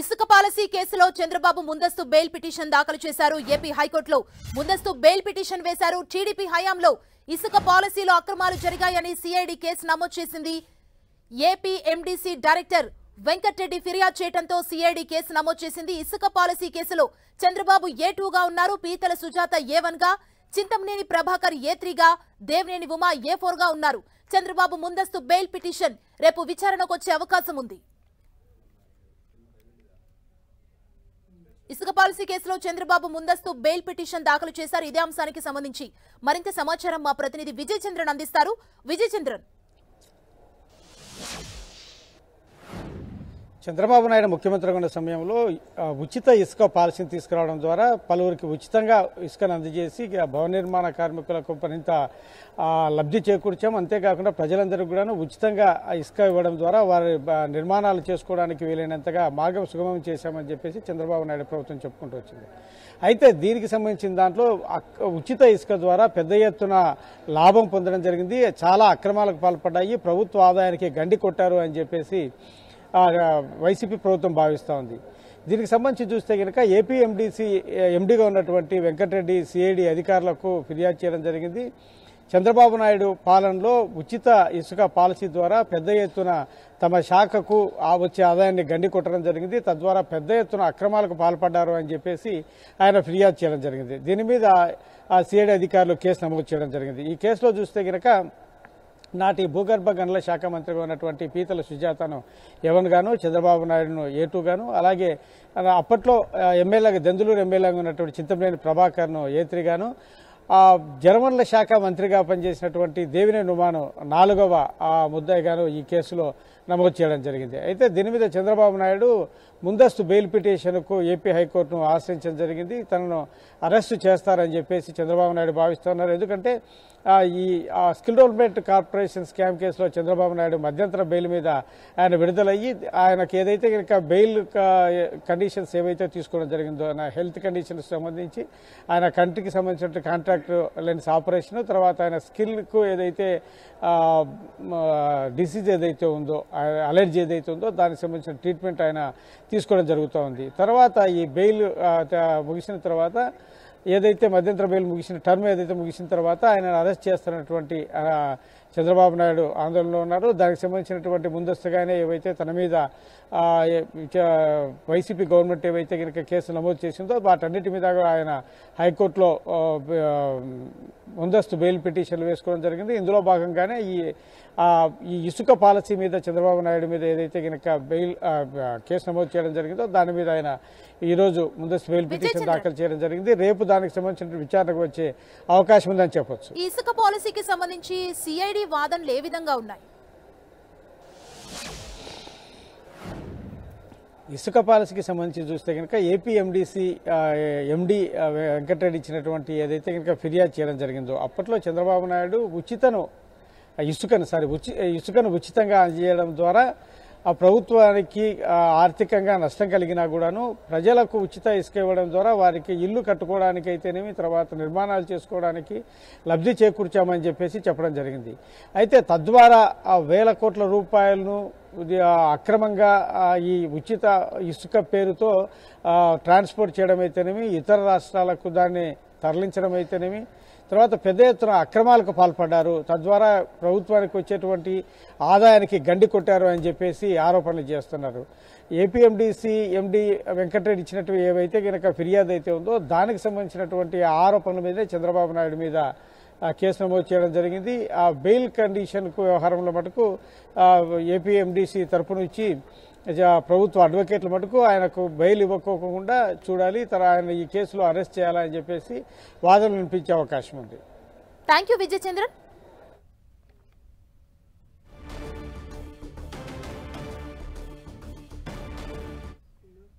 ఇసుక పాలసీ కేసులో చంద్రబాబు ముందస్తు బెయిల్ పిటిషన్ దాఖలు చేశారు ఏపీ హైకోర్టులో ముందస్తు బెయిల్ పిటిషన్ వేశారు టీడీపీ హయాంలో ఇసుక పాలసీలో అక్రమాలు జరిగాయని సిఐడి కేసు నమోదు చేసింది ఏపీ ఎండీసీ డైరెక్టర్ వెంకటరెడ్డి ఫిర్యాదు చేయడంతో సిఐడి కేసు నమోదు చేసింది ఇసుక పాలసీ కేసులో చంద్రబాబు ఏ టూగా ఉన్నారు పీతల సుజాత ఏ గా చింతమనేని ప్రభాకర్ ఏ త్రీగా దేవినేని ఉమా ఏ గా ఉన్నారు చంద్రబాబు ముందస్తు బెయిల్ పిటిషన్ రేపు విచారణకొచ్చే అవకాశం ఉంది ఇసుక పాలసీ కేసులో చంద్రబాబు ముందస్తు బెయిల్ పిటిషన్ దాఖలు చేశారు ఇదే అంశానికి సంబంధించి మరింత సమాచారం మా ప్రతినిధి విజయచంద్రన్ అందిస్తారు విజయచంద్రన్ చంద్రబాబు నాయుడు ముఖ్యమంత్రిగా ఉన్న సమయంలో ఉచిత ఇసుక పాలసీని తీసుకురావడం ద్వారా పలువురికి ఉచితంగా ఇసుకను అందజేసి భవన నిర్మాణ కార్మికులకు మరింత లబ్ధి చేకూర్చాం అంతేకాకుండా ప్రజలందరికీ కూడా ఉచితంగా ఇసుక ఇవ్వడం ద్వారా వారి నిర్మాణాలు చేసుకోవడానికి వీలైనంతగా మార్గం సుగమం చేశామని చెప్పేసి చంద్రబాబు నాయుడు ప్రభుత్వం చెప్పుకుంటూ వచ్చింది అయితే దీనికి సంబంధించిన దాంట్లో ఉచిత ఇసుక ద్వారా పెద్ద ఎత్తున లాభం పొందడం జరిగింది చాలా అక్రమాలకు పాల్పడ్డాయి ప్రభుత్వ ఆదాయానికి గండి కొట్టారు అని చెప్పేసి వైసీపీ ప్రభుత్వం భావిస్తూ ఉంది దీనికి సంబంధించి చూస్తే కనుక ఏపీఎండిసి ఎండిగా ఎండీగా ఉన్నటువంటి వెంకటరెడ్డి సిఐడి అధికారులకు ఫిర్యాదు చేయడం జరిగింది చంద్రబాబు నాయుడు పాలనలో ఉచిత ఇసుక పాలసీ ద్వారా పెద్ద ఎత్తున తమ శాఖకు వచ్చే ఆదాయాన్ని గండి కొట్టడం జరిగింది తద్వారా పెద్ద ఎత్తున అక్రమాలకు పాల్పడ్డారు అని చెప్పేసి ఆయన ఫిర్యాదు చేయడం జరిగింది దీని మీద ఆ సిఐడి అధికారులు కేసు నమోదు చేయడం జరిగింది ఈ కేసులో చూస్తే కనుక నాటి భూగర్భ గనుల శాఖ మంత్రిగా ఉన్నటువంటి పీతల సుజాతను ఎవన్ గాను చంద్రబాబు నాయుడును ఏటూ గాను అలాగే అప్పట్లో ఎమ్మెల్యేగా దందులూరు ఎమ్మెల్యేగా ఉన్నటువంటి చింతమనేని ప్రభాకర్ను ఏత్రి గాను జలవనరుల శాఖ మంత్రిగా పనిచేసినటువంటి దేవినేని ఉమాను నాలుగవ ముద్దయ్యగాను ఈ కేసులో నమోదు చేయడం జరిగింది అయితే దీని మీద చంద్రబాబు నాయుడు ముందస్తు బెయిల్ పిటిషన్కు ఏపీ హైకోర్టును ఆశ్రయించడం జరిగింది తనను అరెస్టు చేస్తారని చెప్పేసి చంద్రబాబు నాయుడు భావిస్తున్నారు ఎందుకంటే ఈ స్కిల్ డెవలప్మెంట్ కార్పొరేషన్ స్కామ్ కేసులో చంద్రబాబు నాయుడు మధ్యంతర బెయిల్ మీద ఆయన విడుదలయ్యి ఆయనకు ఏదైతే కనుక బెయిల్ కండిషన్స్ ఏవైతే తీసుకోవడం జరిగిందో ఆయన హెల్త్ కండిషన్స్ సంబంధించి ఆయన కంట్రీకి సంబంధించిన కాంట్రాక్ట్ లెన్స్ ఆపరేషన్ తర్వాత ఆయన స్కిల్కు ఏదైతే డిసీజ్ ఏదైతే ఉందో అలర్జీ ఏదైతే ఉందో దానికి సంబంధించిన ట్రీట్మెంట్ ఆయన తీసుకోవడం జరుగుతూ ఉంది తర్వాత ఈ బెయిల్ ముగిసిన తర్వాత ఏదైతే మధ్యంతర బెయిల్ ముగిసిన టర్మ్ ఏదైతే ముగిసిన తర్వాత ఆయన అరెస్ట్ చేస్తున్నటువంటి చంద్రబాబు నాయుడు ఆందోళనలో ఉన్నారు దానికి సంబంధించినటువంటి ముందస్తుగానే ఏవైతే తన మీద వైసీపీ గవర్నమెంట్ ఏవైతే కనుక కేసు నమోదు చేసిందో వాటన్నిటి మీద ఆయన హైకోర్టులో ముందస్తు బెయిల్ పిటిషన్లు వేసుకోవడం జరిగింది ఇందులో భాగంగానే ఈ ఈ ఇసుక పాలసీ మీద చంద్రబాబు నాయుడు మీద ఏదైతే కనుక బెయిల్ కేసు నమోదు చేయడం జరిగిందో దాని మీద ఆయన ఈరోజు ముందస్తు బెయిల్ పిటిషన్ దాఖలు చేయడం జరిగింది రేపు దానికి సంబంధించిన విచారణకు వచ్చే అవకాశం ఉందని చెప్పొచ్చు ఇసుక పాలసీకి సంబంధించి సిఐడి వాదనలు ఏ విధంగా ఉన్నాయి ఇసుక పాలసీకి సంబంధించి చూస్తే కనుక ఏపీఎండిసి ఎండి వెంకటరెడ్డి ఇచ్చినటువంటి ఏదైతే కనుక ఫిర్యాదు చేయడం జరిగిందో అప్పట్లో చంద్రబాబు నాయుడు ఉచితను ఇసుకను సారీ ఉచి ఇసుకను ఉచితంగా అందజేయడం ద్వారా ఆ ప్రభుత్వానికి ఆర్థికంగా నష్టం కలిగినా కూడాను ప్రజలకు ఉచిత ఇసుక ఇవ్వడం ద్వారా వారికి ఇల్లు కట్టుకోవడానికి అయితేనేమి తర్వాత నిర్మాణాలు చేసుకోవడానికి లబ్ధి చేకూర్చామని చెప్పేసి చెప్పడం జరిగింది అయితే తద్వారా ఆ వేల కోట్ల రూపాయలను అక్రమంగా ఈ ఉచిత ఇసుక పేరుతో ట్రాన్స్పోర్ట్ చేయడం అయితేనేమి ఇతర రాష్ట్రాలకు దాన్ని తరలించడం అయితేనేమి తర్వాత పెద్ద ఎత్తున అక్రమాలకు పాల్పడ్డారు తద్వారా ప్రభుత్వానికి వచ్చేటువంటి ఆదాయానికి గండి కొట్టారు అని చెప్పేసి ఆరోపణలు చేస్తున్నారు ఏపీఎండిసి ఎండి వెంకటరెడ్డి ఇచ్చినట్టు ఏవైతే కనుక ఫిర్యాదు అయితే ఉందో దానికి సంబంధించినటువంటి ఆరోపణల మీదే చంద్రబాబు నాయుడు మీద కేసు నమోదు చేయడం జరిగింది ఆ బెయిల్ కండిషన్కు వ్యవహారంలో మటుకు ఏపీఎండిసి తరపు నుంచి ప్రభుత్వ అడ్వకేట్ల మటుకు ఆయనకు బెయిల్ ఇవ్వకోకుండా చూడాలి తర ఆయన ఈ కేసులో అరెస్ట్ చేయాలని చెప్పేసి వాదనలు వినిపించే అవకాశం ఉంది థ్యాంక్ యూ విజయచంద్రన్